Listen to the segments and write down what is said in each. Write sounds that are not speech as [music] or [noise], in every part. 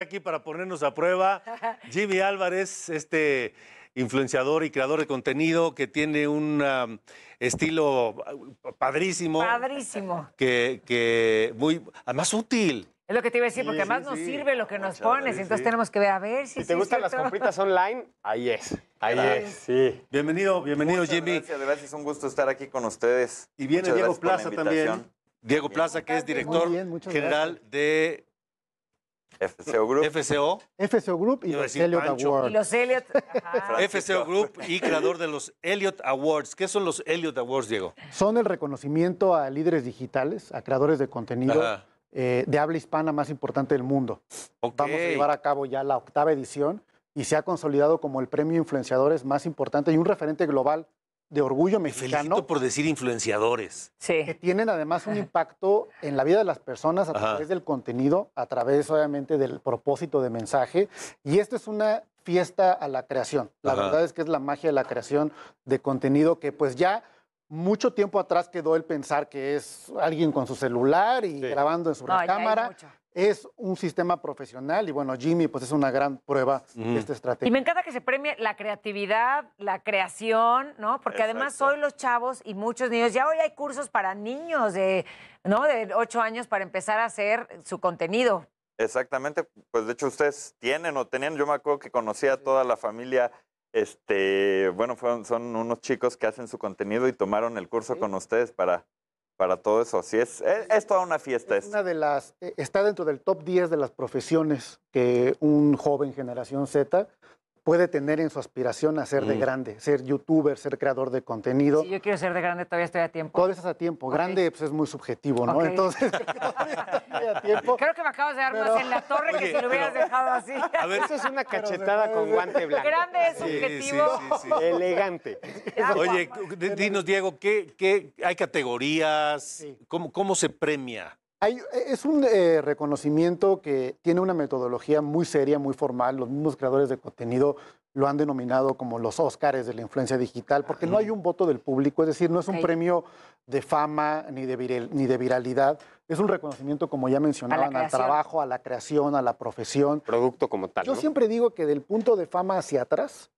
Aquí para ponernos a prueba, [laughs] Jimmy Álvarez, este influenciador y creador de contenido que tiene un um, estilo uh, padrísimo. Padrísimo. Que, muy, además útil. Es lo que te iba a decir, porque además nos sirve lo que nos pones, entonces tenemos que ver a ver si... Si te gustan las compritas online, ahí es, ahí es, sí. Bienvenido, bienvenido Muchas Jimmy. Gracias, gracias, un gusto estar aquí con ustedes. Y viene Diego Plaza también. Diego Plaza, que es director general de FCO Group. FCO. FCO Group y Elliot Y los Elliot. FCO Group y creador de los Elliot Awards. ¿Qué son los Elliot Awards, Diego? Son el reconocimiento a líderes digitales, a creadores de contenido eh, de habla hispana más importante del mundo. Vamos a llevar a cabo ya la octava edición y se ha consolidado como el premio influenciadores más importante y un referente global de orgullo mexicano. Felicito por decir influenciadores. Sí. Que tienen además un impacto en la vida de las personas a través del contenido, a través obviamente del propósito de mensaje. Y esto es una fiesta a la creación. La verdad es que es la magia de la creación de contenido que pues ya mucho tiempo atrás quedó el pensar que es alguien con su celular y grabando en su cámara es un sistema profesional y bueno, Jimmy pues es una gran prueba de esta estrategia. Y me encanta que se premie la creatividad, la creación, ¿no? Porque además hoy los chavos y muchos niños, ya hoy hay cursos para niños de, ¿no? De 8 años para empezar a hacer su contenido. Exactamente, pues de hecho ustedes tienen o tenían, yo me acuerdo que conocía a toda la familia este, bueno, son unos chicos que hacen su contenido y tomaron el curso con ustedes para para todo eso. sí, es, e-, es, toda una fiesta. Es una de las, e-, está dentro del top 10 de las profesiones que un joven generación Z puede tener en su aspiración a ser de mm. grande, ser youtuber, ser creador de contenido. Si yo quiero ser de grande, todavía estoy a tiempo. Todavía estás a tiempo. Grande pues, es muy subjetivo, ¿no? Entonces, [laughs] estoy a tiempo. Creo que me acabas de dar más en la torre que si lo hubieras dejado así. A ver, eso es una cachetada con guante blanco. Grande es subjetivo. Elegante. Oye, dinos, Diego, ¿qué, qué hay categorías? ¿Cómo, ¿Cómo se premia? E, es un eh, reconocimiento que tiene una metodología muy seria, muy formal. Los mismos creadores de contenido lo han denominado como los Óscares de la influencia digital, porque no hay un voto del público, es decir, no es un premio de fama ni de, viralidad, es un reconocimiento, como ya mencionaban, al trabajo, a la creación, a la profesión. Producto como tal. Yo siempre digo que del punto de fama hacia atrás,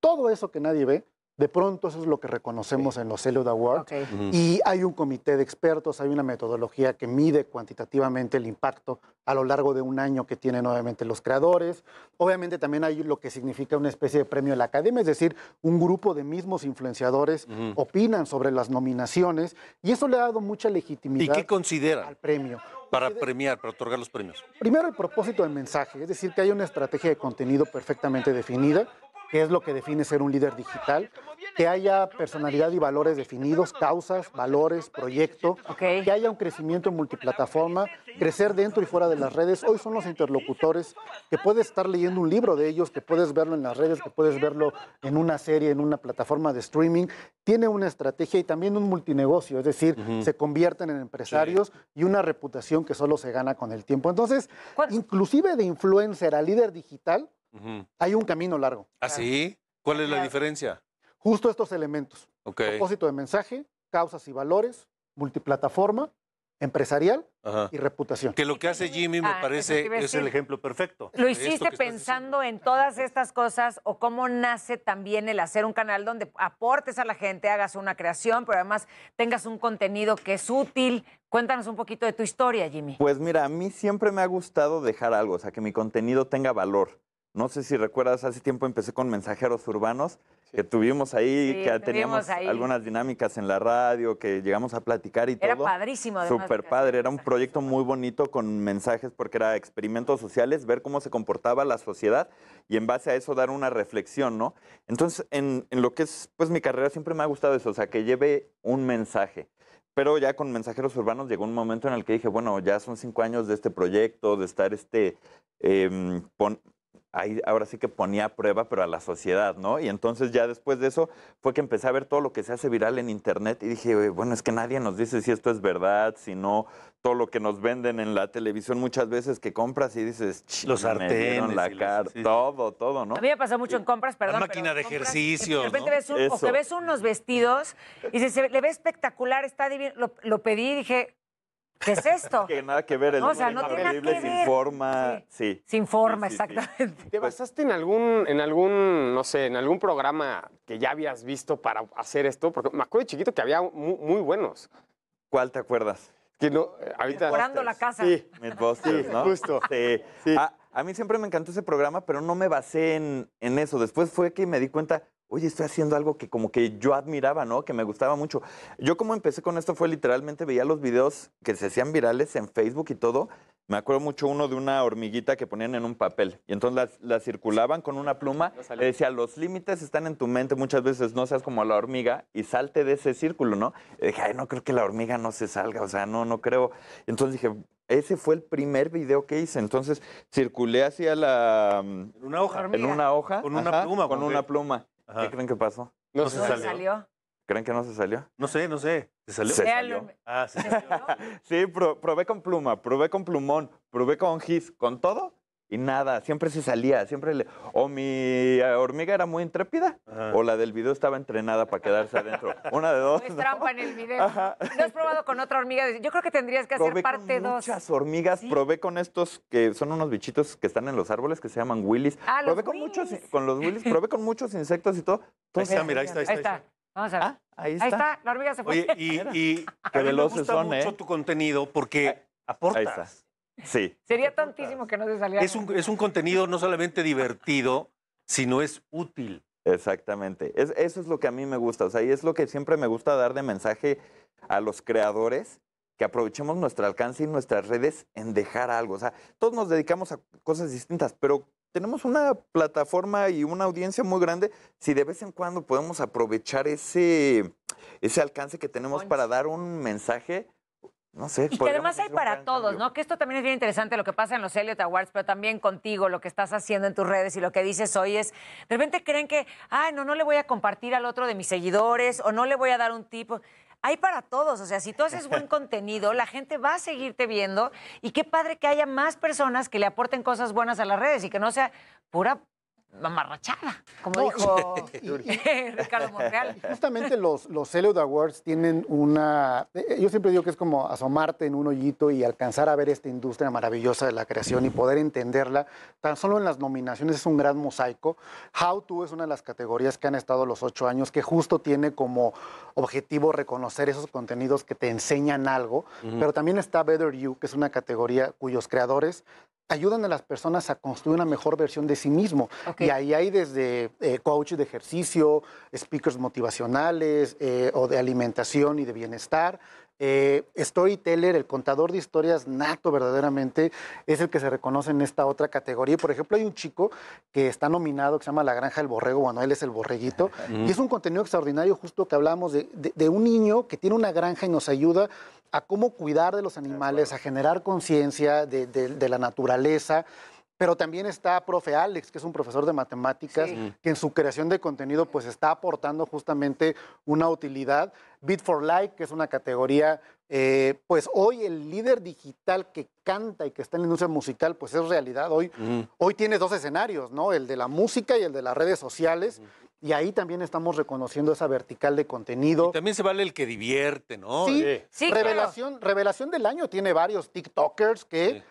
todo eso que nadie ve de pronto eso es lo que reconocemos en los Cellular Awards. Y hay un comité de expertos, hay una metodología que mide cuantitativamente el impacto a lo largo de un año que tienen nuevamente los creadores. Obviamente también hay lo que significa una especie de premio de la academia, es decir, un grupo de mismos influenciadores opinan sobre las nominaciones y eso le ha dado mucha legitimidad. ¿Y qué considera? Al premio. Para premiar, para otorgar los premios. Primero el propósito del mensaje, es decir, que hay una estrategia de contenido perfectamente definida qué es lo que define ser un líder digital, que haya personalidad y valores definidos, causas, valores, proyecto, que haya un crecimiento en multiplataforma, crecer dentro y fuera de las redes. Hoy son los interlocutores que puedes estar leyendo un libro de ellos, que puedes verlo en las redes, que puedes verlo en una serie, en una plataforma de streaming. Tiene una estrategia y también un multinegocio, es decir, se convierten en empresarios y una reputación que solo se gana con el tiempo. Entonces, inclusive de influencer a líder digital, hay un camino largo. ¿Ah, sí? ¿Cuál es la diferencia? Justo estos elementos. Propósito de mensaje, causas y valores, multiplataforma, empresarial y reputación. Que lo que hace Jimmy me ah, parece es el ejemplo perfecto. Lo hiciste pensando en todas estas cosas o cómo nace también el hacer un canal donde aportes a la gente, hagas una creación, pero además tengas un contenido que es útil. Cuéntanos un poquito de tu historia, Jimmy. Pues mira, a mí siempre me ha gustado dejar algo, o sea, que mi contenido tenga valor. No sé si recuerdas, hace tiempo empecé con mensajeros urbanos, que tuvimos ahí, que teníamos algunas dinámicas en la radio, que llegamos a platicar y todo. Era padrísimo. Súper padre, era un proyecto muy bonito con mensajes, porque era experimentos sociales, ver cómo se comportaba la sociedad y en base a eso dar una reflexión, ¿no? Entonces, en, lo que es pues mi carrera siempre me ha gustado eso, o sea, que lleve un mensaje. Pero ya con Mensajeros Urbanos llegó un momento en el que dije, bueno, ya son cinco años de este proyecto, de estar este, em, ahora sí que ponía a prueba, pero a la sociedad, ¿no? Y entonces ya después de eso fue que empecé a ver todo lo que se hace viral en internet y dije, bueno, es que nadie nos dice si esto es verdad, si no, todo lo que nos venden en la televisión muchas veces que compras y dices, los sartenes, la todo, todo, ¿no? A mí me pasa mucho en compras, perdón. La máquina de ejercicio. De repente ves o que ves unos vestidos y se le ve espectacular, está divino. lo pedí y dije, ¿Qué es esto? que nada que ver, el no, o no sin forma. Sí. Sin forma, exactamente. ¿Te pues basaste en algún, en algún, no sé, en algún programa que ya habías visto para hacer esto? Porque me acuerdo de chiquito que había muy, buenos. ¿Cuál te acuerdas? Que no, eh, ahorita... la casa. Sí, ¿no? Justo. Sí. Ah, a, mí siempre me encantó ese programa, pero no me basé en, en eso. Después fue que me di cuenta, oye, estoy haciendo algo que como que yo admiraba, ¿no? Que me gustaba mucho. Yo como empecé con esto fue literalmente veía los videos que se hacían virales en Facebook y todo. Me acuerdo mucho uno de una hormiguita que ponían en un papel y entonces la, circulaban con una pluma. le decía, los límites están en tu mente muchas veces, no seas como la hormiga y salte de ese círculo, ¿no? Y dije, ay, no creo que la hormiga no se salga, o sea, no, no creo. Entonces dije, ese fue el primer video que hice. Entonces circulé hacia la... Mm, en una hoja. En una hoja. Con una pluma. Con una pluma. ¿Qué creen que pasó? No, no se, salió. ¿Creen que no se salió? No sé, no sé. ¿Se salió? Se, salió. Ah, se, salió. [laughs] sí, probé con pluma, probé con plumón, probé con gis, con todo y nada, siempre se salía, siempre le... O mi eh, hormiga era muy intrépida, o la del video estaba entrenada para quedarse adentro. [laughs] Una de dos. No es pues trampa en el video. ¿No has probado con otra hormiga? Yo creo que tendrías que hacer parte con dos. muchas hormigas, probé con estos que son unos bichitos que están en los árboles que se llaman willys. Ah, probé con muchos, con los willys, [laughs] probé con muchos insectos y todo. ahí está, mira, ahí está, ahí está. está. Vamos a ver. Ah, ahí, está. ahí está. la hormiga se fue. Oye, y, y [laughs] me gusta son, mucho ¿eh? tu contenido porque aportas. Ahí Sí. Sería tantísimo que no se saliera. Es un, contenido no solamente divertido, sino es útil. Exactamente. eso es lo que a mí me gusta. O sea, y es lo que siempre me gusta dar de mensaje a los creadores, que aprovechemos nuestro alcance y nuestras redes en dejar algo. O sea, todos nos dedicamos a cosas distintas, pero tenemos una plataforma y una audiencia muy grande. Si de vez en cuando podemos aprovechar ese, ese alcance que tenemos para dar un mensaje, no sé. Y que además hay para todos, ¿no? Que esto también es bien interesante lo que pasa en los Elliot Awards, pero también contigo, lo que estás haciendo en tus redes y lo que dices hoy es, de repente creen que, ay, no, no le voy a compartir al otro de mis seguidores o no le voy a dar un tipo Hay para todos, o sea, si tú haces buen [laughs] contenido, la gente va a seguirte viendo y qué padre que haya más personas que le aporten cosas buenas a las redes y que no sea pura mamarrachada, como dijo [laughs] [laughs] Ricardo Montreal. Justamente los, los Awards tienen una... Eh, yo siempre digo que es como asomarte en un hoyito y alcanzar a ver esta industria maravillosa de la creación y poder entenderla. Tan solo en las nominaciones es un gran mosaico. How To es una de las categorías que han estado los ocho años, que justo tiene como objetivo reconocer esos contenidos que te enseñan algo. Pero también está Better You, que es una categoría cuyos creadores ayudan a las personas a construir una mejor versión de sí mismo. Y ahí hay desde eh, coaches de ejercicio, speakers motivacionales eh, o de alimentación y de bienestar, eh, storyteller, el contador de historias nato verdaderamente, es el que se reconoce en esta otra categoría. por ejemplo, hay un chico que está nominado que se llama La Granja del Borrego, bueno, él es el borreguito, y es un contenido extraordinario justo que hablamos de, un niño que tiene una granja y nos ayuda a cómo cuidar de los animales, a generar conciencia de la naturaleza. Pero también está profe Alex, que es un profesor de matemáticas, que en su creación de contenido pues está aportando justamente una utilidad. Bit for Like, que es una categoría, eh, pues hoy el líder digital que canta y que está en la industria musical, pues es realidad. Hoy, hoy tiene dos escenarios, ¿no? El de la música y el de las redes sociales. Y ahí también estamos reconociendo esa vertical de contenido. también se vale el que divierte, ¿no? Sí, sí. revelación, revelación del año tiene varios TikTokers que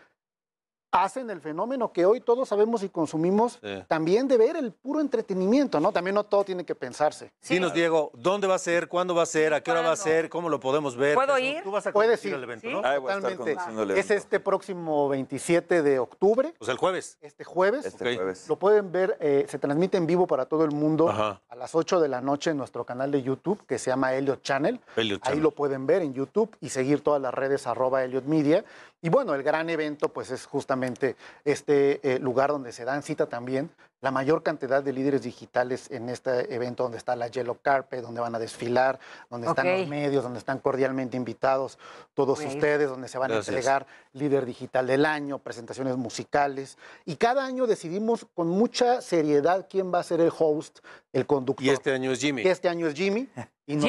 hacen el fenómeno que hoy todos sabemos y consumimos, también de ver el puro entretenimiento, ¿no? También no todo tiene que pensarse. Sí. nos Diego, ¿dónde va a ser? ¿Cuándo va a ser? ¿A qué hora va a ser? ¿Cómo lo podemos ver? ¿Puedo ir? Tú vas a ir. el evento, ¿no? Totalmente. Es este próximo 27 de octubre. O pues sea, el jueves. Este jueves. Este jueves. Lo pueden ver, eh, se transmite en vivo para todo el mundo a las 8 de la noche en nuestro canal de YouTube que se llama Elliot Channel. Elliot Channel. Ahí lo pueden ver en YouTube y seguir todas las redes arroba Elliot Media. Y bueno, el gran evento pues es justamente este eh, lugar donde se dan cita también la mayor cantidad de líderes digitales en este evento, donde está la Yellow Carpet, donde van a desfilar, donde están los medios, donde están cordialmente invitados todos pues. ustedes, donde se van a entregar líder digital del año, presentaciones musicales. Y cada año decidimos con mucha seriedad quién va a ser el host, el conductor. Y este año es Jimmy. Este año es Jimmy. Jimmy.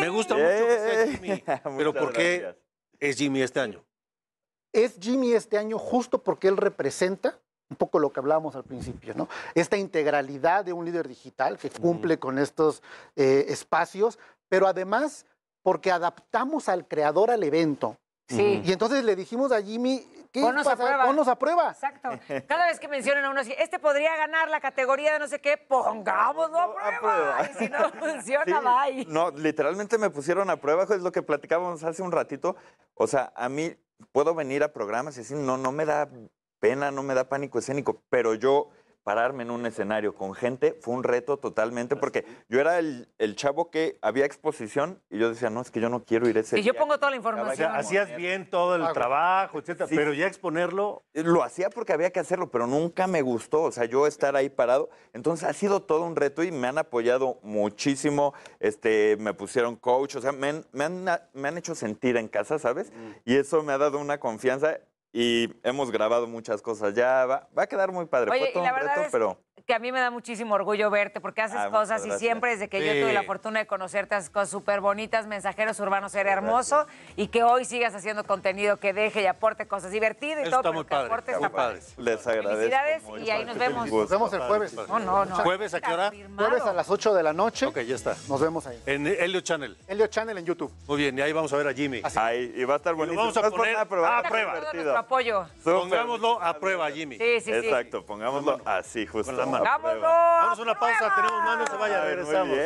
Me, gusta mucho que sea eh. Jimmy. [laughs] pero ¿por qué es Jimmy este año? es Jimmy este año justo porque él representa un poco lo que hablábamos al principio, ¿no? Esta integralidad de un líder digital que cumple con estos eh, espacios, pero además porque adaptamos al creador al evento. Sí. Y entonces le dijimos a Jimmy, ¿qué Ponnos pasa? a a prueba. Exacto. Cada vez que mencionan a uno, así, este podría ganar la categoría de no sé qué, pongámoslo a A Y si no [laughs] funciona, No, literalmente me pusieron a prueba, es lo que platicábamos hace un ratito. O sea, a mí puedo venir a programas y decir, no, no me da pena, no me da pánico escénico, pero yo pararme en un escenario con gente fue un reto totalmente, porque yo era el, chavo que había exposición y yo decía, no, es que yo no quiero ir a ese. Y yo pongo toda la información. O sea, hacías bien todo el trabajo, etcétera, pero ya exponerlo. Eh, lo hacía porque había que hacerlo, pero nunca me gustó, o sea, yo estar ahí parado. Entonces ha sido todo un reto y me han apoyado muchísimo, este, me pusieron coach, o sea, me han, me han, me han hecho sentir en casa, ¿sabes? Mm. Y eso me ha dado una confianza y hemos grabado muchas cosas ya. Va, va a quedar muy padre. pero que a mí me da muchísimo orgullo verte porque haces ah, cosas y siempre desde que yo tuve la fortuna de conocerte haces cosas súper bonitas, mensajeros urbanos ser hermoso y que hoy sigas haciendo contenido que deje y aporte cosas divertidas y todo, está muy padre, aporte está padre. Les agradezco. Felicidades y ahí nos vemos. Nos vemos el jueves. No, no, no. ¿Jueves a qué hora? Jueves a las 8 de la noche. Ok, ya está. Nos vemos ahí. En Helio Channel. Helio Channel en YouTube. Muy bien, y ahí vamos a ver a Jimmy. Ahí, y va a estar bonito. Vamos a poner a prueba. A prueba. Pongámoslo a prueba, Jimmy. Sí, sí, Exacto, pongámoslo así, justo. ¡Vámonos! Vamos a una pausa, tenemos más, se vaya, regresamos.